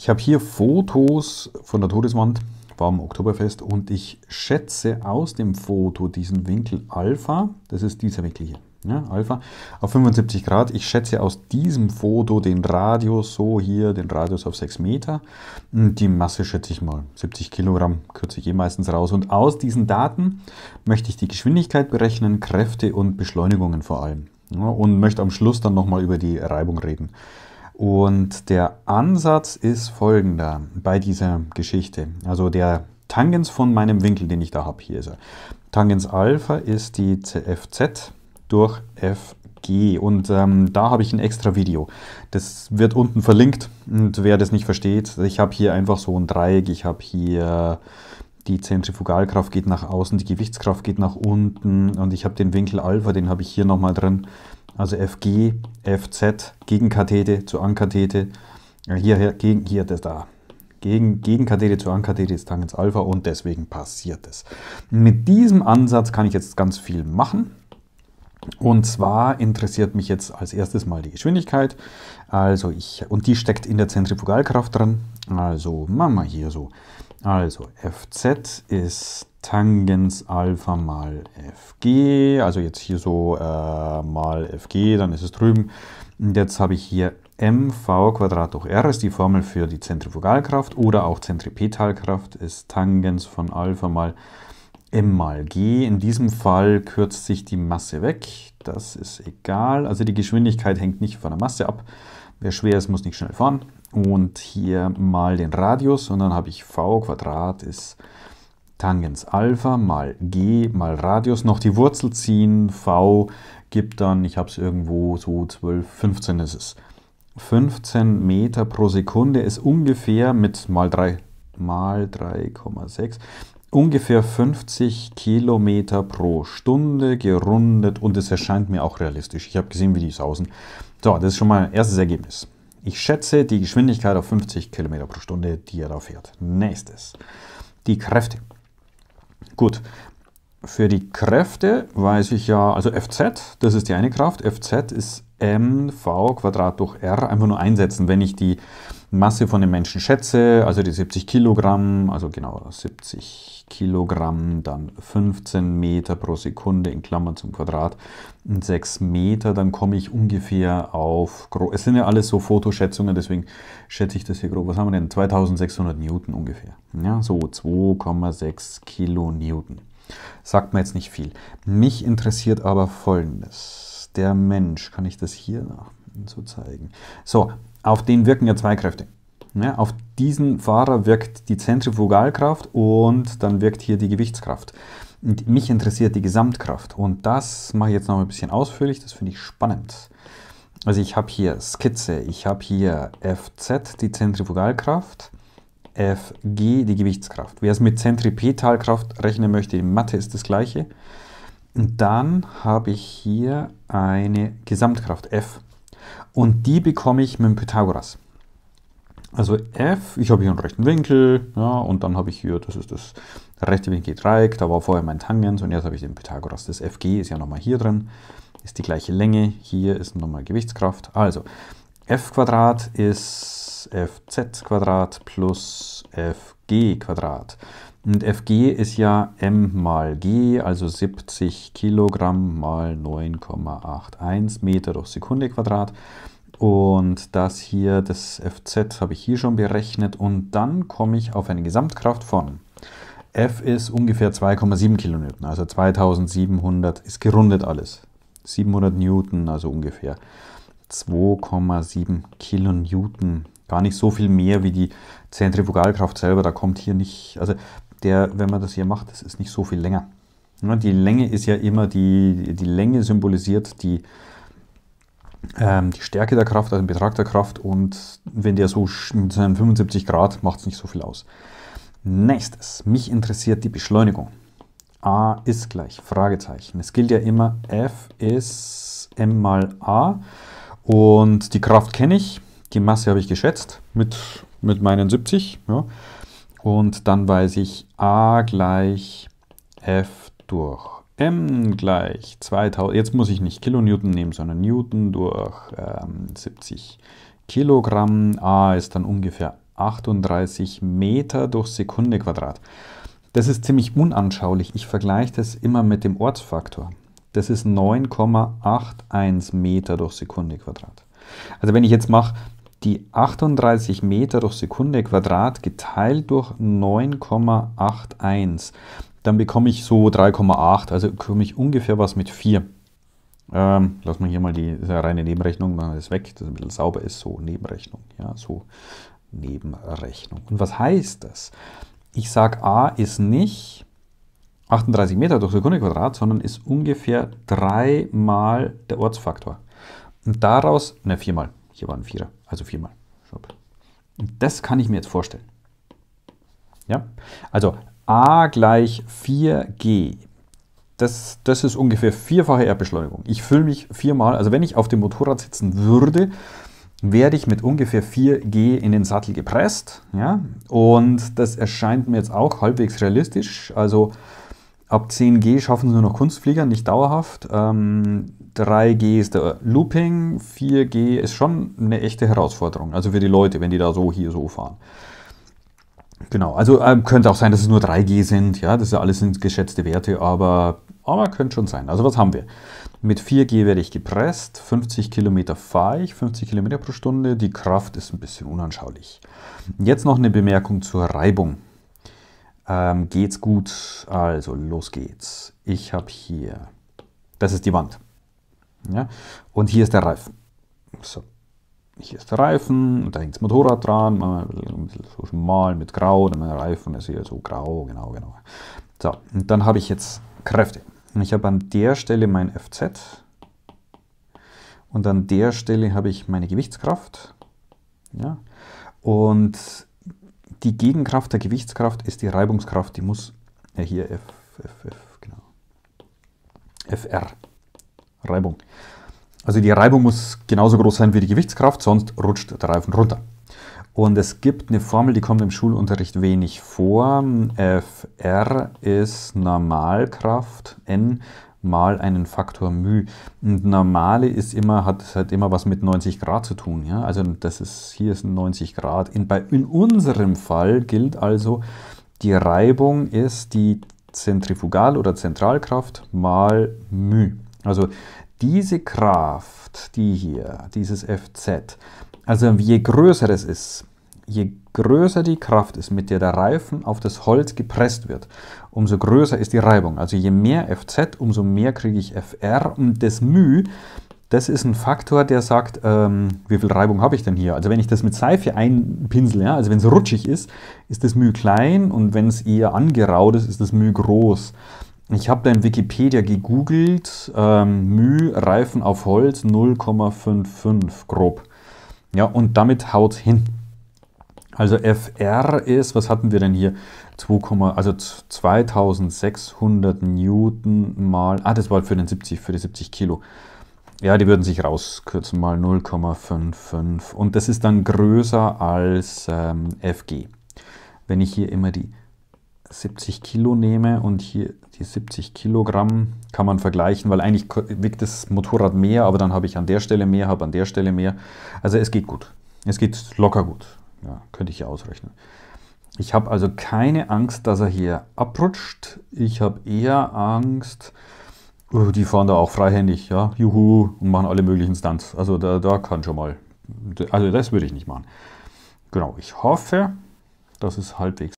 Ich habe hier Fotos von der Todeswand, war am Oktoberfest und ich schätze aus dem Foto diesen Winkel Alpha, das ist dieser Winkel hier, ja, Alpha, auf 75 Grad. Ich schätze aus diesem Foto den Radius so hier, den Radius auf 6 Meter. Die Masse schätze ich mal 70 Kilogramm, kürze ich eh meistens raus. Und aus diesen Daten möchte ich die Geschwindigkeit berechnen, Kräfte und Beschleunigungen vor allem. Ja, und möchte am Schluss dann nochmal über die Reibung reden. Und der Ansatz ist folgender bei dieser Geschichte. Also der Tangens von meinem Winkel, den ich da habe, hier ist also er. Tangens Alpha ist die CFZ durch FG. Und ähm, da habe ich ein extra Video. Das wird unten verlinkt. Und wer das nicht versteht, ich habe hier einfach so ein Dreieck. Ich habe hier die Zentrifugalkraft geht nach außen, die Gewichtskraft geht nach unten. Und ich habe den Winkel Alpha, den habe ich hier nochmal drin also FG, FZ, Gegenkathete zu Ankathete. Hier, gegen, hier, das da. Gegen, Gegenkathete zu Ankathete ist Tangens Alpha und deswegen passiert es. Mit diesem Ansatz kann ich jetzt ganz viel machen. Und zwar interessiert mich jetzt als erstes mal die Geschwindigkeit. Also ich, und die steckt in der Zentrifugalkraft dran. Also machen wir hier so also fz ist Tangens Alpha mal fg, also jetzt hier so äh, mal fg, dann ist es drüben. Und jetzt habe ich hier mv Quadrat durch r ist die Formel für die Zentrifugalkraft oder auch Zentripetalkraft ist Tangens von Alpha mal m mal g. In diesem Fall kürzt sich die Masse weg, das ist egal. Also die Geschwindigkeit hängt nicht von der Masse ab, Wer schwer ist, muss nicht schnell fahren. Und hier mal den Radius und dann habe ich v Quadrat ist Tangens Alpha mal g mal Radius noch die Wurzel ziehen. v gibt dann, ich habe es irgendwo so 12, 15 ist es. 15 Meter pro Sekunde ist ungefähr mit mal 3 mal 3,6 ungefähr 50 Kilometer pro Stunde gerundet und es erscheint mir auch realistisch. Ich habe gesehen, wie die sausen. So, das ist schon mal ein erstes Ergebnis. Ich schätze die Geschwindigkeit auf 50 Kilometer pro Stunde, die er da fährt. Nächstes. Die Kräfte. Gut. Für die Kräfte weiß ich ja, also Fz, das ist die eine Kraft. Fz ist mv Quadrat durch r. Einfach nur einsetzen, wenn ich die Masse von den Menschen schätze, also die 70 Kilogramm, also genau 70 Kilogramm, dann 15 Meter pro Sekunde in Klammern zum Quadrat, und 6 Meter, dann komme ich ungefähr auf, es sind ja alles so Fotoschätzungen, deswegen schätze ich das hier grob, was haben wir denn, 2600 Newton ungefähr, ja, so 2,6 Kilonewton. Sagt mir jetzt nicht viel. Mich interessiert aber Folgendes. Der Mensch, kann ich das hier nach? so zeigen. So, auf den wirken ja zwei Kräfte. Ja, ne? auf diesen Fahrer wirkt die Zentrifugalkraft und dann wirkt hier die Gewichtskraft. Und mich interessiert die Gesamtkraft und das mache ich jetzt noch ein bisschen ausführlich, das finde ich spannend. Also ich habe hier Skizze, ich habe hier Fz, die Zentrifugalkraft, Fg, die Gewichtskraft. Wer es mit Zentripetalkraft rechnen möchte, in Mathe ist das gleiche. Und dann habe ich hier eine Gesamtkraft F. Und die bekomme ich mit dem Pythagoras. Also f, ich habe hier einen rechten Winkel, ja, und dann habe ich hier, das ist das rechte Winkel Dreieck, da war vorher mein Tangens und jetzt habe ich den Pythagoras. Das fg ist ja nochmal hier drin, ist die gleiche Länge, hier ist nochmal Gewichtskraft. Also f Quadrat ist fz Quadrat plus f g Quadrat. Und fg ist ja m mal g, also 70 Kilogramm mal 9,81 Meter durch Sekunde Quadrat. Und das hier, das Fz, habe ich hier schon berechnet. Und dann komme ich auf eine Gesamtkraft von F ist ungefähr 2,7 Kilonewton, also 2700 ist gerundet alles. 700 Newton, also ungefähr 2,7 Kilonewton gar nicht so viel mehr wie die Zentrifugalkraft selber. Da kommt hier nicht, also der, wenn man das hier macht, das ist nicht so viel länger. Die Länge ist ja immer die, die Länge symbolisiert die, ähm, die Stärke der Kraft, also den Betrag der Kraft und wenn der so mit seinen 75 Grad macht es nicht so viel aus. Nächstes, mich interessiert die Beschleunigung. A ist gleich, Fragezeichen. Es gilt ja immer, F ist m mal a und die Kraft kenne ich, die Masse habe ich geschätzt mit, mit meinen 70. Ja. Und dann weiß ich A gleich F durch M gleich 2000. Jetzt muss ich nicht Kilonewton nehmen, sondern Newton durch ähm, 70 Kilogramm. A ist dann ungefähr 38 Meter durch Sekunde Quadrat. Das ist ziemlich unanschaulich. Ich vergleiche das immer mit dem Ortsfaktor. Das ist 9,81 Meter durch Sekunde Quadrat. Also wenn ich jetzt mache die 38 Meter durch Sekunde Quadrat geteilt durch 9,81. Dann bekomme ich so 3,8, also bekomme ich ungefähr was mit 4. Ähm, lass mal hier mal die reine Nebenrechnung, machen wir das weg, dass es ein bisschen sauber ist, so Nebenrechnung, ja, so Nebenrechnung. Und was heißt das? Ich sage, A ist nicht 38 Meter durch Sekunde Quadrat, sondern ist ungefähr 3 mal der Ortsfaktor. Und daraus, ne, viermal, hier waren Vierer, also viermal. Und das kann ich mir jetzt vorstellen. Ja? Also a gleich 4g. Das, das ist ungefähr vierfache Erdbeschleunigung. Ich fülle mich viermal, also wenn ich auf dem Motorrad sitzen würde, werde ich mit ungefähr 4G in den Sattel gepresst. Ja? Und das erscheint mir jetzt auch halbwegs realistisch. Also Ab 10G schaffen sie nur noch Kunstflieger, nicht dauerhaft. Ähm, 3G ist der Looping, 4G ist schon eine echte Herausforderung. Also für die Leute, wenn die da so hier so fahren. Genau, also ähm, könnte auch sein, dass es nur 3G sind, ja, das sind alles geschätzte Werte, aber, aber könnte schon sein. Also was haben wir? Mit 4G werde ich gepresst, 50 Kilometer fahre ich, 50 Kilometer pro Stunde, die Kraft ist ein bisschen unanschaulich. Jetzt noch eine Bemerkung zur Reibung. Ähm, geht's gut? Also, los geht's. Ich habe hier, das ist die Wand. Ja? Und hier ist der Reifen. So. Hier ist der Reifen, und da hängt das Motorrad dran, mal ein bisschen so mal mit Grau, dann mein Reifen ist hier so grau, genau, genau. So, und dann habe ich jetzt Kräfte. Und ich habe an der Stelle mein FZ und an der Stelle habe ich meine Gewichtskraft. Ja? Und die Gegenkraft der Gewichtskraft ist die Reibungskraft, die muss ja, hier F, F, F, genau. FR, Reibung. Also die Reibung muss genauso groß sein wie die Gewichtskraft, sonst rutscht der Reifen runter. Und es gibt eine Formel, die kommt im Schulunterricht wenig vor. FR ist Normalkraft, N mal einen Faktor μ. Und normale ist immer, hat, hat immer was mit 90 Grad zu tun. Ja? Also das ist, hier ist 90 Grad. In, bei, in unserem Fall gilt also, die Reibung ist die Zentrifugal- oder Zentralkraft mal μ. Also diese Kraft, die hier, dieses Fz, also je größer es ist, je größer die Kraft ist, mit der der Reifen auf das Holz gepresst wird, umso größer ist die Reibung. Also je mehr FZ, umso mehr kriege ich FR. Und das μ, das ist ein Faktor, der sagt, ähm, wie viel Reibung habe ich denn hier? Also wenn ich das mit Seife einpinsel, ja, also wenn es rutschig ist, ist das μ klein und wenn es eher angeraut ist, ist das μ groß. Ich habe da in Wikipedia gegoogelt, ähm, μ Reifen auf Holz 0,55 grob. Ja, und damit haut hin. Also FR ist, was hatten wir denn hier? 2, also 2600 Newton mal, ah, das war für den 70, für die 70 Kilo. Ja, die würden sich rauskürzen mal 0,55 und das ist dann größer als ähm, FG. Wenn ich hier immer die 70 Kilo nehme und hier die 70 Kilogramm kann man vergleichen, weil eigentlich wiegt das Motorrad mehr, aber dann habe ich an der Stelle mehr, habe an der Stelle mehr. Also es geht gut. Es geht locker gut. Ja, könnte ich hier ausrechnen. Ich habe also keine Angst, dass er hier abrutscht. Ich habe eher Angst, oh, die fahren da auch freihändig, ja, juhu, und machen alle möglichen Stunts. Also da, da kann schon mal, also das würde ich nicht machen. Genau, ich hoffe, dass es halbwegs